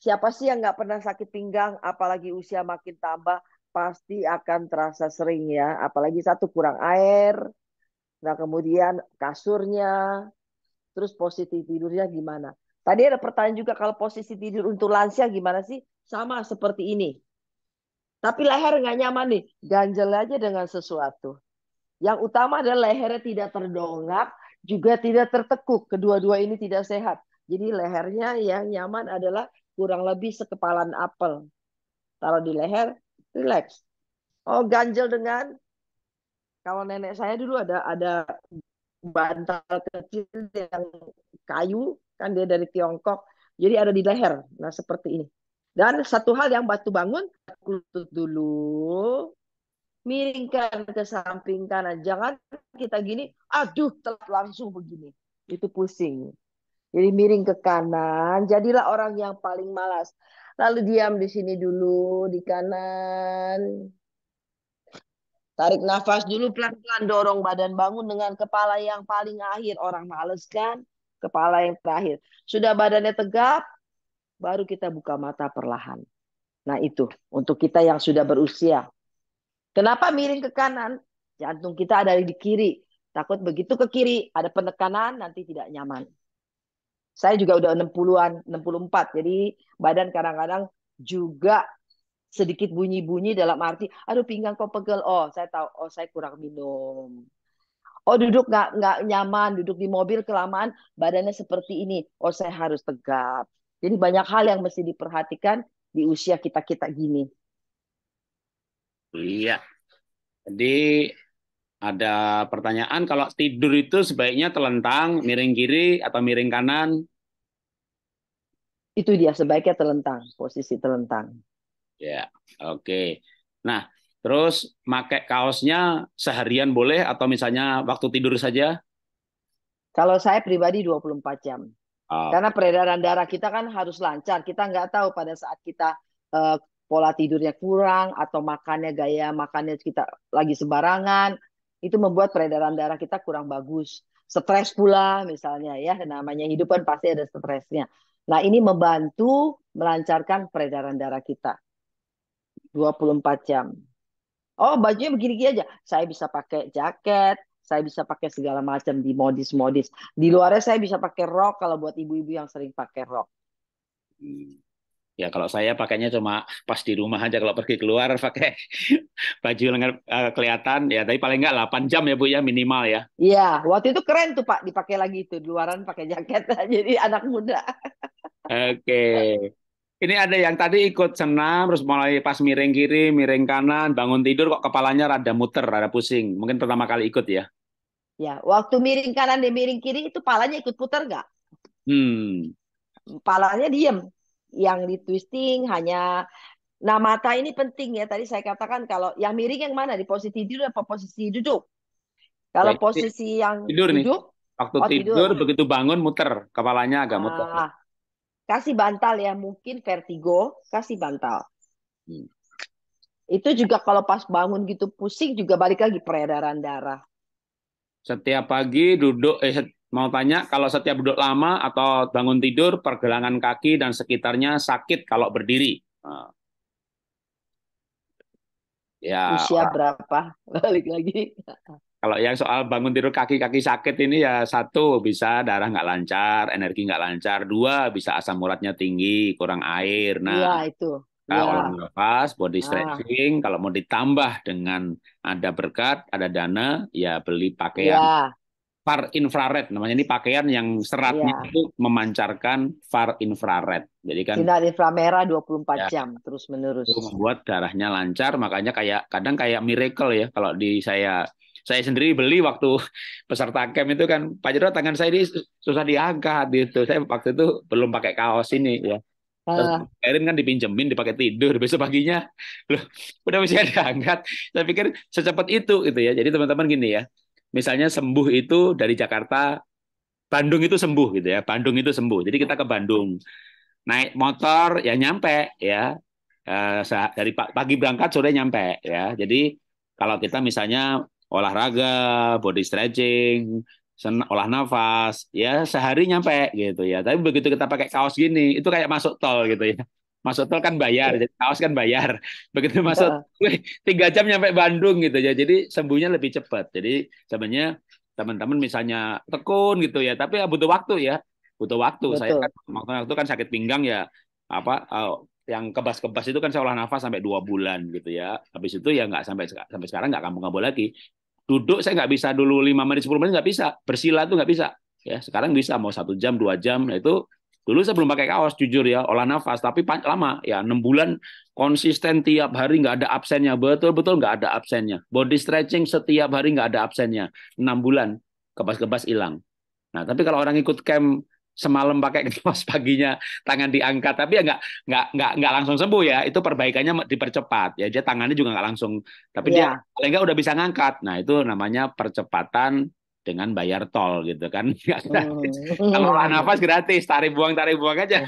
Siapa sih yang nggak pernah sakit pinggang, apalagi usia makin tambah, pasti akan terasa sering ya. Apalagi satu kurang air, nah kemudian kasurnya, terus posisi tidurnya gimana. Tadi ada pertanyaan juga kalau posisi tidur untuk lansia gimana sih? Sama seperti ini. Tapi leher nggak nyaman nih, ganjel aja dengan sesuatu. Yang utama adalah lehernya tidak terdongak, juga tidak tertekuk. Kedua-dua ini tidak sehat. Jadi lehernya yang nyaman adalah kurang lebih sekepalan apel. Taruh di leher, relax. Oh, ganjel dengan kalau nenek saya dulu ada ada bantal kecil yang kayu kan dia dari Tiongkok. Jadi ada di leher. Nah, seperti ini. Dan satu hal yang batu bangun, lutut dulu, miringkan ke samping kanan. Jangan kita gini, aduh telat langsung begini. Itu pusing. Jadi miring ke kanan, jadilah orang yang paling malas. Lalu diam di sini dulu, di kanan. Tarik nafas dulu pelan-pelan, dorong badan bangun dengan kepala yang paling akhir. Orang males kan? Kepala yang terakhir. Sudah badannya tegap, baru kita buka mata perlahan. Nah itu, untuk kita yang sudah berusia. Kenapa miring ke kanan? Jantung kita ada di kiri. Takut begitu ke kiri, ada penekanan, nanti tidak nyaman. Saya juga udah 60-an, 64. Jadi badan kadang-kadang juga sedikit bunyi-bunyi dalam arti, aduh pinggang kok pegel. Oh, saya tahu, oh saya kurang minum. Oh duduk nggak nggak nyaman, duduk di mobil kelamaan, badannya seperti ini. Oh saya harus tegap. Jadi banyak hal yang mesti diperhatikan di usia kita-kita gini. Iya. Jadi ada pertanyaan kalau tidur itu sebaiknya telentang, miring kiri atau miring kanan? Itu dia sebaiknya telentang, posisi telentang. Ya, oke. Okay. Nah, terus pakai kaosnya seharian boleh atau misalnya waktu tidur saja? Kalau saya pribadi 24 jam. Ah. Karena peredaran darah kita kan harus lancar. Kita nggak tahu pada saat kita uh, pola tidurnya kurang atau makannya gaya makannya kita lagi sembarangan, itu membuat peredaran darah kita kurang bagus. Stres pula misalnya ya, namanya hidup kan pasti ada stresnya. Nah ini membantu melancarkan peredaran darah kita 24 jam. Oh bajunya begini-gini aja. Saya bisa pakai jaket, saya bisa pakai segala macam di modis-modis. Di luarnya saya bisa pakai rok kalau buat ibu-ibu yang sering pakai rok. Hmm. Ya kalau saya pakainya cuma pas di rumah aja kalau pergi keluar *laughs* pakai baju lengan uh, kelihatan ya tapi paling enggak 8 jam ya Bu ya minimal ya. Iya, waktu itu keren tuh Pak dipakai lagi itu di luaran pakai jaket *laughs* jadi anak muda. Oke. Okay. Ini ada yang tadi ikut senam terus mulai pas miring kiri, miring kanan, bangun tidur kok kepalanya rada muter, rada pusing. Mungkin pertama kali ikut ya. Ya, waktu miring kanan dan miring kiri itu palanya ikut putar nggak? Hmm. Palanya diem. Yang di twisting hanya Nah, mata ini penting ya. Tadi saya katakan kalau yang miring yang mana? Di posisi tidur apa posisi duduk? Kalau Baik, posisi yang tidur duduk, nih. waktu oh, tidur, tidur begitu bangun muter, kepalanya agak ah, muter. Kasih bantal ya, mungkin vertigo, kasih bantal. Hmm. Itu juga kalau pas bangun gitu pusing juga balik lagi peredaran darah setiap pagi duduk eh mau tanya kalau setiap duduk lama atau bangun tidur pergelangan kaki dan sekitarnya sakit kalau berdiri. Nah. Ya. Usia berapa? *laughs* Balik lagi. Kalau yang soal bangun tidur kaki-kaki sakit ini ya satu bisa darah nggak lancar, energi nggak lancar, dua bisa asam uratnya tinggi, kurang air. Nah, ya, itu. Ya. Olahraga pas, body ah. stretching. Ah. Kalau mau ditambah dengan ada berkat, ada dana, ya beli pakaian yeah. far infrared. Namanya ini pakaian yang seratnya yeah. itu memancarkan far infrared. Jadi kan sinar inframerah 24 ya, jam terus menerus. Itu membuat darahnya lancar. Makanya kayak kadang kayak miracle ya kalau di saya saya sendiri beli waktu *laughs* peserta camp itu kan Pak Jero tangan saya ini susah diangkat gitu. Saya waktu itu belum pakai kaos ini ya. Uh, Erin kan dipinjemin dipakai tidur besok paginya loh udah mesti diangkat saya pikir secepat itu gitu ya jadi teman-teman gini ya misalnya sembuh itu dari Jakarta Bandung itu sembuh gitu ya Bandung itu sembuh jadi kita ke Bandung naik motor ya nyampe ya eh, dari pagi berangkat sore nyampe ya jadi kalau kita misalnya olahraga body stretching olah nafas ya sehari nyampe gitu ya tapi begitu kita pakai kaos gini itu kayak masuk tol gitu ya masuk tol kan bayar iya. jadi kaos kan bayar *laughs* begitu masuk tiga jam nyampe Bandung gitu ya jadi sembuhnya lebih cepat jadi sebenarnya teman-teman misalnya tekun gitu ya tapi ya butuh waktu ya butuh waktu Betul. saya kan waktu itu kan sakit pinggang ya apa oh, yang kebas-kebas itu kan saya olah nafas sampai dua bulan gitu ya habis itu ya nggak sampai sampai sekarang nggak kambuh kambuh lagi duduk saya nggak bisa dulu 5 menit 10 menit nggak bisa bersila tuh nggak bisa ya sekarang bisa mau satu jam dua jam nah itu dulu saya belum pakai kaos jujur ya olah nafas tapi lama ya enam bulan konsisten tiap hari nggak ada absennya betul-betul nggak ada absennya body stretching setiap hari nggak ada absennya enam bulan kebas-kebas hilang nah tapi kalau orang ikut camp semalam pakai kaos *laughs* paginya tangan diangkat tapi ya nggak nggak nggak nggak langsung sembuh ya itu perbaikannya dipercepat ya dia tangannya juga nggak langsung tapi ya dia iya. paling nggak udah bisa ngangkat nah itu namanya percepatan dengan bayar tol gitu kan *laughs* hmm. kalau olah *laughs* nafas gratis tarik buang tarik buang aja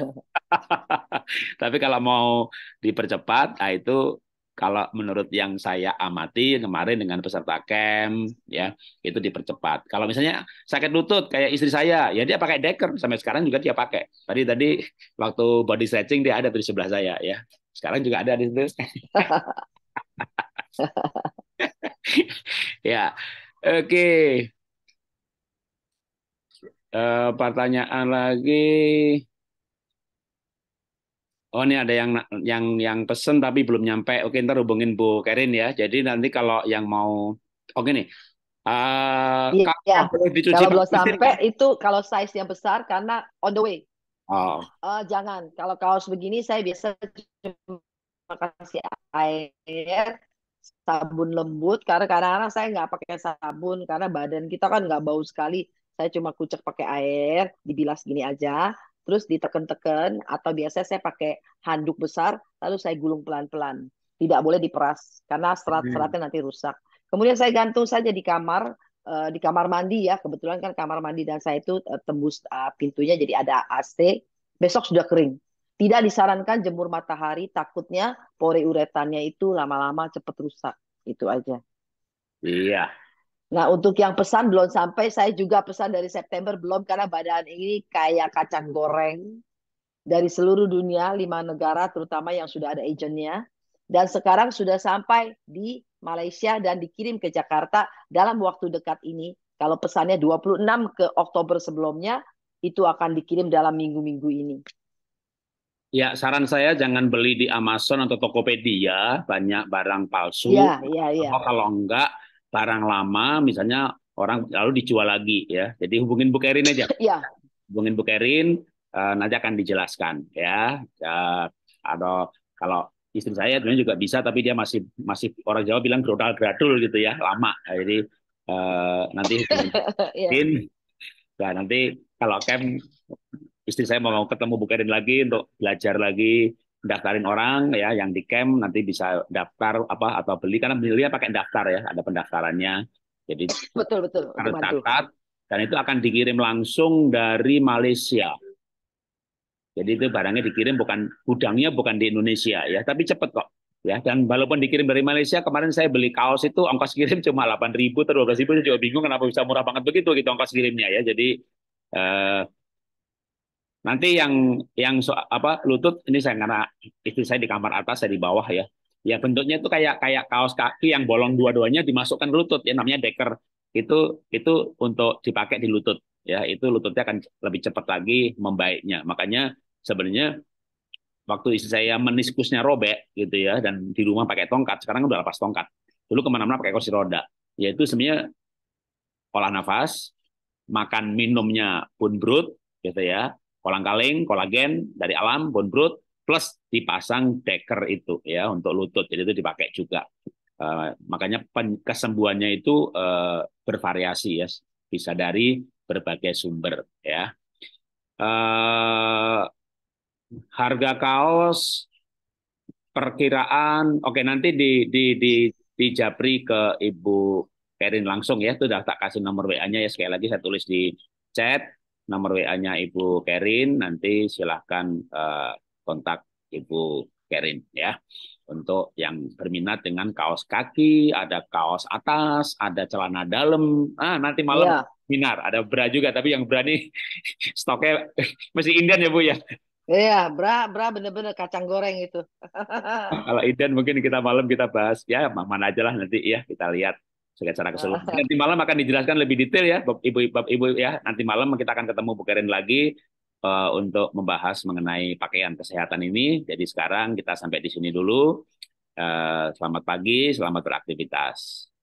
tapi kalau mau dipercepat nah itu kalau menurut yang saya amati kemarin dengan peserta camp ya itu dipercepat. Kalau misalnya sakit lutut kayak istri saya, ya dia pakai deker sampai sekarang juga dia pakai. Tadi tadi waktu body stretching dia ada di sebelah saya ya. Sekarang juga ada di situ. *laughs* ya. Oke. Okay. Uh, eh, pertanyaan lagi oh ini ada yang yang yang pesen tapi belum nyampe. Oke, ntar hubungin Bu Kerin ya. Jadi nanti kalau yang mau oke nih. Uh, ya, kalau, iya. kalau belum sampai itu kalau size yang besar karena on the way. Oh. Uh, jangan. Kalau kaos begini saya biasa cuma kasih air, sabun lembut karena karena kadang saya nggak pakai sabun karena badan kita kan nggak bau sekali. Saya cuma kucek pakai air, dibilas gini aja terus diteken-teken atau biasanya saya pakai handuk besar lalu saya gulung pelan-pelan. Tidak boleh diperas karena serat-seratnya nanti rusak. Kemudian saya gantung saja di kamar eh, di kamar mandi ya. Kebetulan kan kamar mandi dan saya itu eh, tembus eh, pintunya jadi ada AC. Besok sudah kering. Tidak disarankan jemur matahari, takutnya pori uretannya itu lama-lama cepat rusak. Itu aja. Iya, Nah, untuk yang pesan belum sampai, saya juga pesan dari September belum karena badan ini kayak kacang goreng dari seluruh dunia, lima negara terutama yang sudah ada agentnya. Dan sekarang sudah sampai di Malaysia dan dikirim ke Jakarta dalam waktu dekat ini. Kalau pesannya 26 ke Oktober sebelumnya, itu akan dikirim dalam minggu-minggu ini. Ya, saran saya jangan beli di Amazon atau Tokopedia, banyak barang palsu. Ya, ya, ya. kalau enggak, barang lama misalnya orang lalu dijual lagi ya. Jadi hubungin Bu Kerin aja. ya. Hubungin Bu Kerin uh, nanti akan dijelaskan ya. Uh, ya, atau kalau istri saya sebenarnya juga bisa tapi dia masih masih orang Jawa bilang grodal gradul gitu ya, lama. Jadi uh, nanti *laughs* hubungin. Nah, nanti kalau kem istri saya mau ketemu Bu Kerin lagi untuk belajar lagi daftarin orang ya yang di camp nanti bisa daftar apa atau beli karena belinya pakai daftar ya ada pendaftarannya jadi betul betul tercatat dan itu akan dikirim langsung dari Malaysia jadi itu barangnya dikirim bukan gudangnya bukan di Indonesia ya tapi cepet kok ya dan walaupun dikirim dari Malaysia kemarin saya beli kaos itu ongkos kirim cuma delapan ribu atau ribu saya juga bingung kenapa bisa murah banget begitu gitu ongkos kirimnya ya jadi eh, Nanti yang yang so, apa lutut ini saya karena itu saya di kamar atas saya di bawah ya. Ya bentuknya itu kayak kayak kaos kaki yang bolong dua-duanya dimasukkan ke lutut ya namanya deker. Itu itu untuk dipakai di lutut ya itu lututnya akan lebih cepat lagi membaiknya. Makanya sebenarnya waktu istri saya meniskusnya robek gitu ya dan di rumah pakai tongkat sekarang udah lepas tongkat. Dulu kemana-mana pakai kursi roda. Yaitu sebenarnya olah nafas, makan minumnya pun brut gitu ya kolang-kaling, kolagen dari alam, bone broth, plus dipasang deker itu ya untuk lutut. Jadi itu dipakai juga. Uh, makanya pen, kesembuhannya itu uh, bervariasi ya, bisa dari berbagai sumber ya. Uh, harga kaos perkiraan, oke okay, nanti di di di di Japri ke Ibu Erin langsung ya, itu udah tak kasih nomor WA-nya ya sekali lagi saya tulis di chat nomor WA-nya Ibu Kerin nanti silahkan eh, kontak Ibu Kerin ya untuk yang berminat dengan kaos kaki, ada kaos atas, ada celana dalam. Ah nanti malam ya. minar ada bra juga tapi yang berani *laughs* stoknya masih Indian ya Bu ya. Iya, bra, bra bener-bener kacang goreng itu. *laughs* Kalau Indian mungkin kita malam kita bahas ya mana aja lah nanti ya kita lihat secara keseluruhan. *laughs* Nanti malam akan dijelaskan lebih detail ya, Ibu, Ibu ya. Nanti malam kita akan ketemu Bu Karen lagi uh, untuk membahas mengenai pakaian kesehatan ini. Jadi sekarang kita sampai di sini dulu. Uh, selamat pagi, selamat beraktivitas.